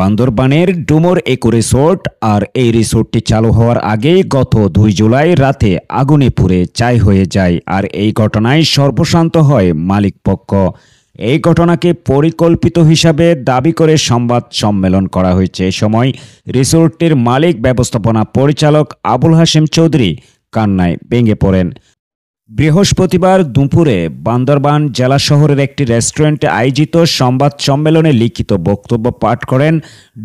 বান্দরবানের ডুমোর একো রিসোর্ট আর এই রিসোর্টটি চালু হওয়ার আগে গত দুই জুলাই রাতে আগুনে পুড়ে চাই হয়ে যায় আর এই ঘটনায় সর্বশান্ত হয় মালিকপক্ষ এই ঘটনাকে পরিকল্পিত হিসাবে দাবি করে সংবাদ সম্মেলন করা হয়েছে এ সময় রিসোর্টটির মালিক ব্যবস্থাপনা পরিচালক আবুল হাসিম চৌধুরী কান্নায় ভেঙে পড়েন বৃহস্পতিবার দুপুরে বান্দরবান জেলা শহরের একটি রেস্টুরেন্টে আয়োজিত সংবাদ সম্মেলনে লিখিত বক্তব্য পাঠ করেন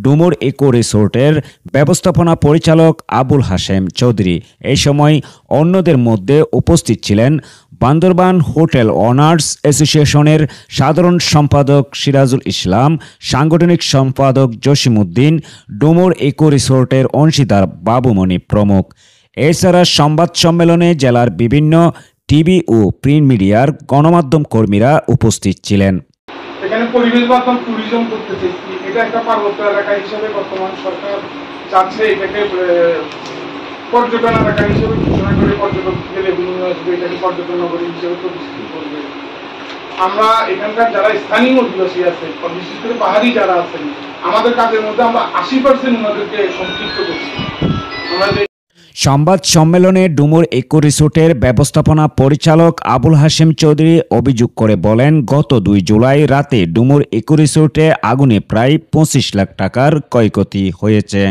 ডুমুর ইকো রিসোর্টের ব্যবস্থাপনা পরিচালক আবুল হাসেম চৌধুরী এই সময় অন্যদের মধ্যে উপস্থিত ছিলেন বান্দরবান হোটেল অনার্স অ্যাসোসিয়েশনের সাধারণ সম্পাদক সিরাজুল ইসলাম সাংগঠনিক সম্পাদক জসিমুদ্দিন ডুমুর ইকো রিসোর্টের অংশীদার বাবুমণি প্রমুখ এছাড়া সংবাদ সম্মেলনে জেলার বিভিন্ন টিভি ও প্রিন্ট মিডিয়ার গণমাধ্যম কর্মীরা উপস্থিত ছিলেন এখানে পরিবেশ ট্যুরিজম এটা একটা পার্বত্য এলাকা হিসেবে বর্তমান সরকার চাচ্ছে এটাকে পর্যটন এলাকা হিসেবে ঘোষণা করে পর্যটক গেলে আসবে এটাকে পর্যটন নগরী হিসেবে প্রতিষ্ঠিত করবে আমরা এখানকার যারা স্থানীয় অধিবাসী আছে বিশেষ করে পাহাড়ি যারা আছেন আমাদের কাজের মধ্যে আমরা আশি পার্সেন্ট ওনাদেরকে সম্পৃক্ত করছি আমরা সংবাদ সম্মেলনে ডুমুর ইকো রিসোর্টের ব্যবস্থাপনা পরিচালক আবুল হাসেম চৌধুরী অভিযোগ করে বলেন গত দুই জুলাই রাতে ডুমুর ইকো রিসোর্টে আগুনে প্রায় পঁচিশ লাখ টাকার ক্ষয়ক্ষতি হয়েছে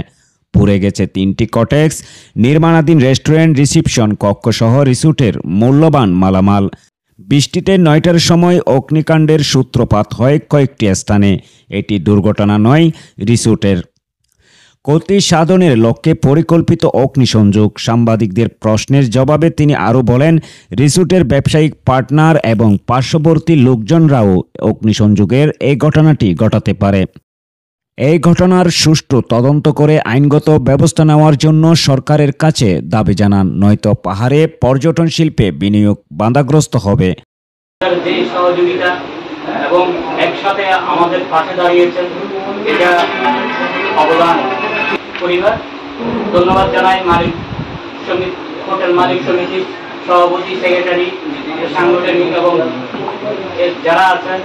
পুড়ে গেছে তিনটি কটেক্স নির্মাণাধীন রেস্টুরেন্ট রিসিপশন কক্ষসহ রিসোর্টের মূল্যবান মালামাল বৃষ্টিতে নয়টার সময় অগ্নিকাণ্ডের সূত্রপাত হয় কয়েকটি স্থানে এটি দুর্ঘটনা নয় রিসোর্টের গতি সাধনের লক্ষ্যে পরিকল্পিত অগ্নিসংযোগ সাংবাদিকদের প্রশ্নের জবাবে তিনি আরও বলেন রিসোর্টের ব্যবসায়িক পার্টনার এবং পার্শ্ববর্তী লোকজনরাও অগ্নিসংযোগের এই ঘটনাটি ঘটাতে পারে এই ঘটনার সুষ্ঠু তদন্ত করে আইনগত ব্যবস্থা নেওয়ার জন্য সরকারের কাছে দাবি জানান নয়তো পাহাড়ে পর্যটন শিল্পে বিনিয়োগ বাধাগ্রস্ত হবে এবং একসাথে আমাদের পাশে দাঁড়িয়েছেন এটা অবদান পরিবার ধন্যবাদ জানাই মালিক সমিতি হোটেল মালিক সমিতির সভাপতি সেক্রেটারি সাংগঠনিক এবং যারা আছেন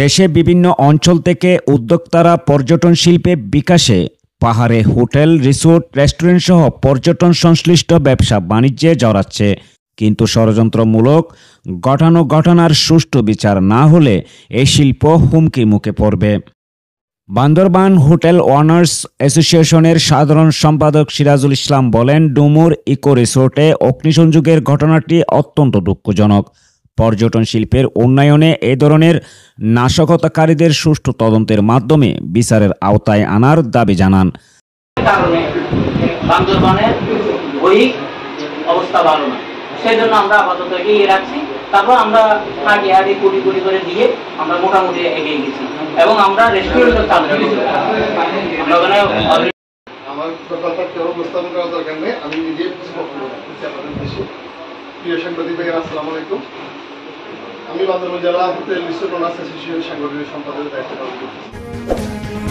দেশে বিভিন্ন অঞ্চল থেকে উদ্যোক্তারা পর্যটন শিল্পে বিকাশে পাহাড়ে হোটেল রিসোর্ট রেস্টুরেন্ট সহ পর্যটন সংশ্লিষ্ট ব্যবসা বাণিজ্যে জড়াচ্ছে কিন্তু ষড়যন্ত্রমূলক ঘটানো ঘটনার সুষ্ঠু বিচার না হলে এই শিল্প হুমকি মুখে পড়বে বান্দরবান হোটেল ওয়ার্নার্স অ্যাসোসিয়েশনের সাধারণ সম্পাদক সিরাজুল ইসলাম বলেন ডুমুর ইকো রিসোর্টে অগ্নিসংযোগের ঘটনাটি অত্যন্ত দুঃখজনক পর্যটন শিল্পের উন্নয়নে এ ধরনের নাশকতাকারীদের সুষ্ঠু তদন্তের মাধ্যমে বিচারের আওতায় আনার দাবি জানান আমরা আপাতত এগিয়ে রাখছি তারপর আমরা করে দিয়ে আমরা মোটামুটি এগিয়ে গেছি এবং আমরা রেস্টুরেন্টের কাজ আমার কেউ দরকার নেই আমি প্রিয় আসসালামু আলাইকুম আমি বান্দরবান জেলা হোটেল বিশ্বকর্মা সাংগঠনিক সম্পাদকের দায়িত্ব পালন করছি